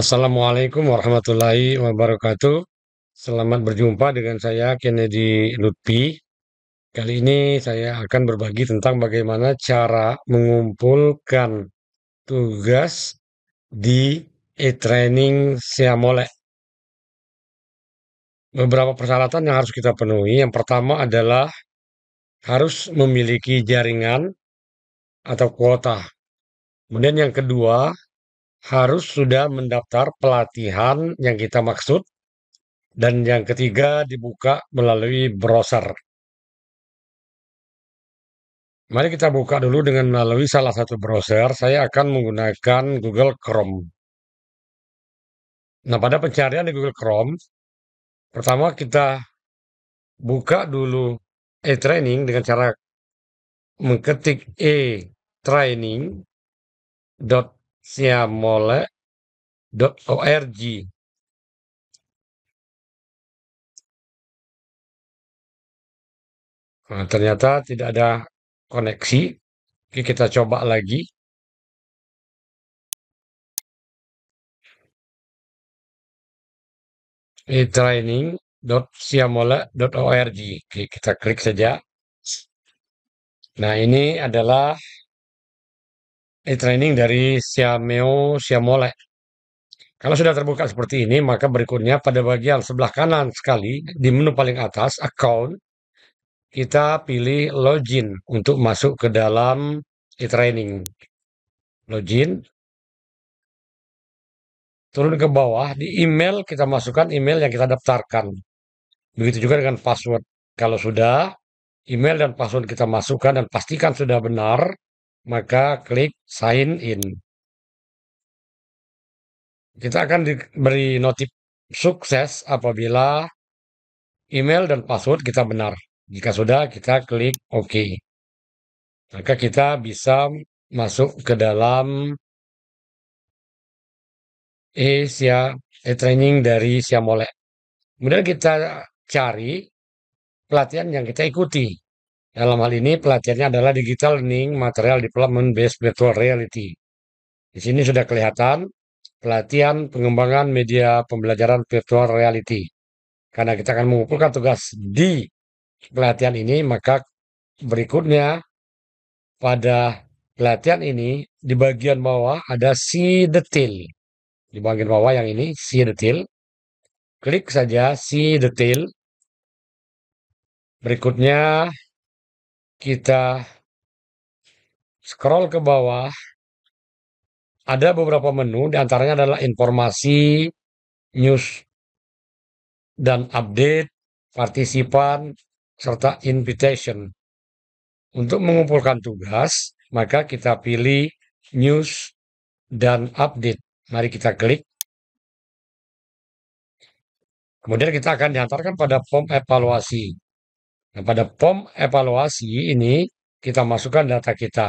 Assalamualaikum warahmatullahi wabarakatuh. Selamat berjumpa dengan saya Kennedy Lutfi. Kali ini saya akan berbagi tentang bagaimana cara mengumpulkan tugas di e-training Siamole. Beberapa persyaratan yang harus kita penuhi. Yang pertama adalah harus memiliki jaringan atau kuota. Kemudian yang kedua, harus sudah mendaftar pelatihan yang kita maksud. Dan yang ketiga dibuka melalui browser. Mari kita buka dulu dengan melalui salah satu browser. Saya akan menggunakan Google Chrome. Nah, pada pencarian di Google Chrome, pertama kita buka dulu e-training dengan cara mengketik e-training.com siamole.org. Nah, ternyata tidak ada koneksi. Oke, kita coba lagi. e training.siamola.org. Oke, kita klik saja. Nah, ini adalah e-training eh, dari Xiaomi Xiaomi. Kalau sudah terbuka seperti ini, maka berikutnya pada bagian sebelah kanan sekali di menu paling atas, account, kita pilih login untuk masuk ke dalam e-training. Login. Turun ke bawah, di email kita masukkan email yang kita daftarkan. Begitu juga dengan password. Kalau sudah, email dan password kita masukkan dan pastikan sudah benar, maka klik sign in. Kita akan diberi notif sukses apabila email dan password kita benar. Jika sudah, kita klik OK. Maka kita bisa masuk ke dalam Asia e-training dari Siamole. Kemudian kita cari pelatihan yang kita ikuti. Dalam hal ini pelatihannya adalah Digital Learning Material Development Based Virtual Reality. Di sini sudah kelihatan pelatihan pengembangan media pembelajaran virtual reality. Karena kita akan mengumpulkan tugas di pelatihan ini, maka berikutnya pada pelatihan ini di bagian bawah ada si detail. Di bagian bawah yang ini si detail. Klik saja si detail. Berikutnya kita scroll ke bawah, ada beberapa menu, diantaranya adalah informasi, news, dan update, partisipan, serta invitation. Untuk mengumpulkan tugas, maka kita pilih news dan update. Mari kita klik. Kemudian kita akan diantarkan pada form evaluasi. Nah, pada form evaluasi ini kita masukkan data kita.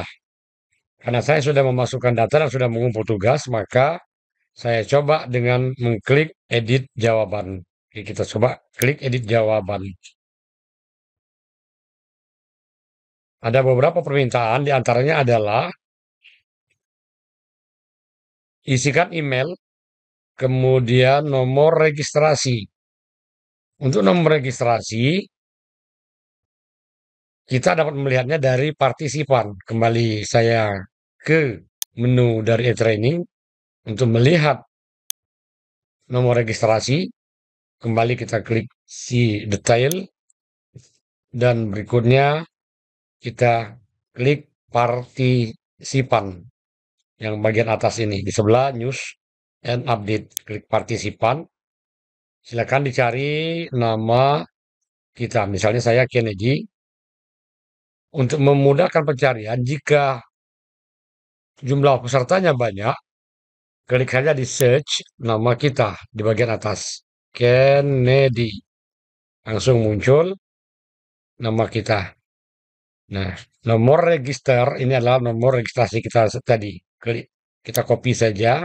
Karena saya sudah memasukkan data dan sudah mengumpul tugas, maka saya coba dengan mengklik edit jawaban. Oke, kita coba klik edit jawaban. Ada beberapa permintaan, diantaranya adalah isikan email, kemudian nomor registrasi. Untuk nomor registrasi, kita dapat melihatnya dari partisipan. Kembali saya ke menu dari e-training untuk melihat nomor registrasi. Kembali kita klik si detail dan berikutnya kita klik partisipan yang bagian atas ini di sebelah news and update. Klik partisipan. Silakan dicari nama kita. Misalnya saya Kennedy untuk memudahkan pencarian jika jumlah pesertanya banyak, klik saja di search nama kita di bagian atas. Kennedy. Langsung muncul nama kita. Nah, nomor register ini adalah nomor registrasi kita tadi. Klik, kita copy saja,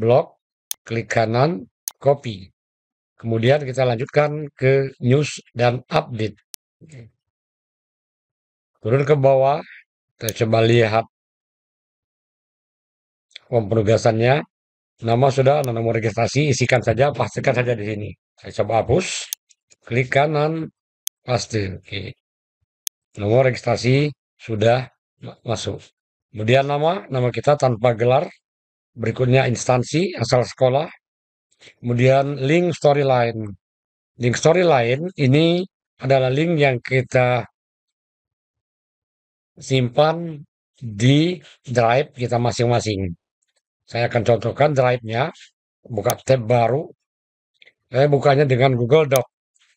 blok, klik kanan, copy. Kemudian kita lanjutkan ke news dan update. Okay. Turun ke bawah, kita coba lihat form penugasannya. Nama sudah, nomor registrasi, isikan saja, pastikan saja di sini. Saya coba hapus, klik kanan, pasti. Oke. Nomor registrasi sudah masuk. Kemudian nama, nama kita tanpa gelar. Berikutnya instansi, asal sekolah. Kemudian link storyline. Link storyline ini adalah link yang kita simpan di drive kita masing-masing. Saya akan contohkan drive-nya, buka tab baru. Saya bukanya dengan Google Doc.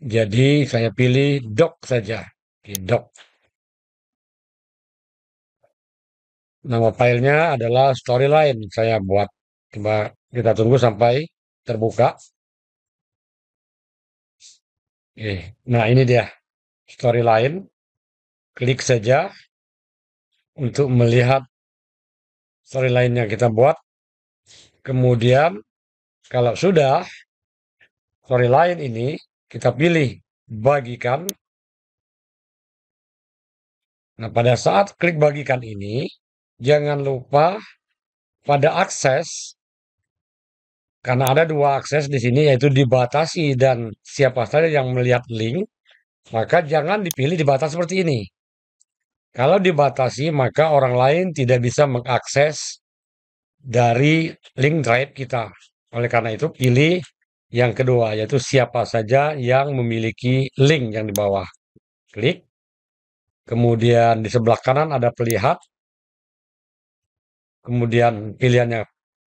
Jadi saya pilih Doc saja. Di Doc. Nama filenya adalah Storyline. Saya buat. Coba kita tunggu sampai terbuka. Oke, nah ini dia Storyline. Klik saja untuk melihat story lain yang kita buat. Kemudian kalau sudah story lain ini kita pilih bagikan. Nah, pada saat klik bagikan ini jangan lupa pada akses karena ada dua akses di sini yaitu dibatasi dan siapa saja yang melihat link maka jangan dipilih dibatasi seperti ini kalau dibatasi, maka orang lain tidak bisa mengakses dari link drive kita. Oleh karena itu, pilih yang kedua, yaitu siapa saja yang memiliki link yang di bawah. Klik. Kemudian di sebelah kanan ada pelihat. Kemudian pilihannya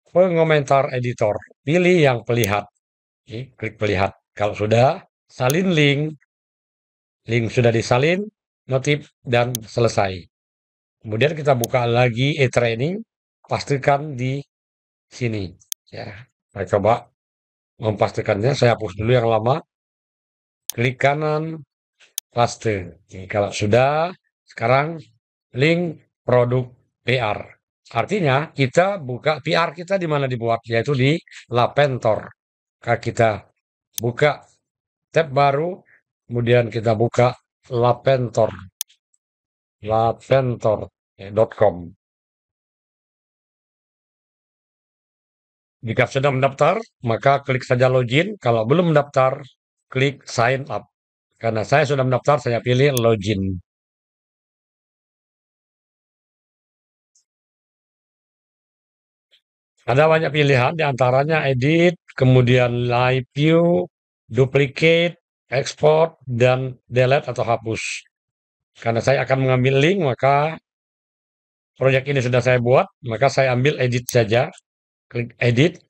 pengomentar editor. Pilih yang pelihat. Klik pelihat. Kalau sudah, salin link. Link sudah disalin, notif, dan selesai. Kemudian kita buka lagi e-training, pastikan di sini. Ya, saya coba memastikannya, saya hapus dulu yang lama. Klik kanan, paste. Oke, kalau sudah, sekarang link produk PR. Artinya kita buka PR kita di mana dibuat, yaitu di Lapentor. Kita buka tab baru, kemudian kita buka Lapentor. Laventor.com. Eh, Jika sudah mendaftar, maka klik saja login. Kalau belum mendaftar, klik sign up. Karena saya sudah mendaftar, saya pilih login. Ada banyak pilihan, diantaranya edit, kemudian live view, duplicate, export, dan delete atau hapus. Karena saya akan mengambil link, maka proyek ini sudah saya buat, maka saya ambil edit saja. Klik edit.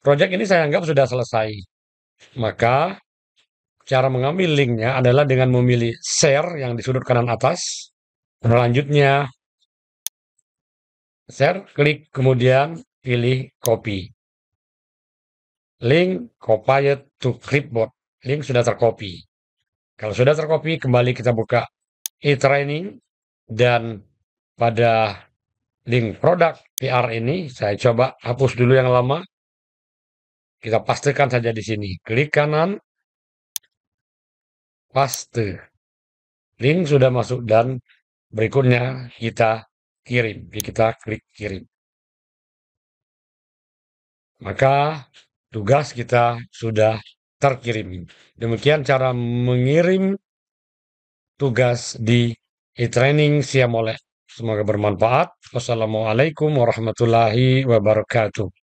Proyek ini saya anggap sudah selesai. Maka cara mengambil linknya adalah dengan memilih share yang di sudut kanan atas. Selanjutnya, share, klik, kemudian pilih copy link copied to clipboard. Link sudah tercopy. Kalau sudah tercopy, kembali kita buka e-training dan pada link produk PR ini, saya coba hapus dulu yang lama. Kita pastikan saja di sini. Klik kanan, paste. Link sudah masuk dan berikutnya kita kirim. Jadi Kita klik kirim. Maka tugas kita sudah terkirim. Demikian cara mengirim tugas di e-training siam oleh. Semoga bermanfaat. Wassalamualaikum warahmatullahi wabarakatuh.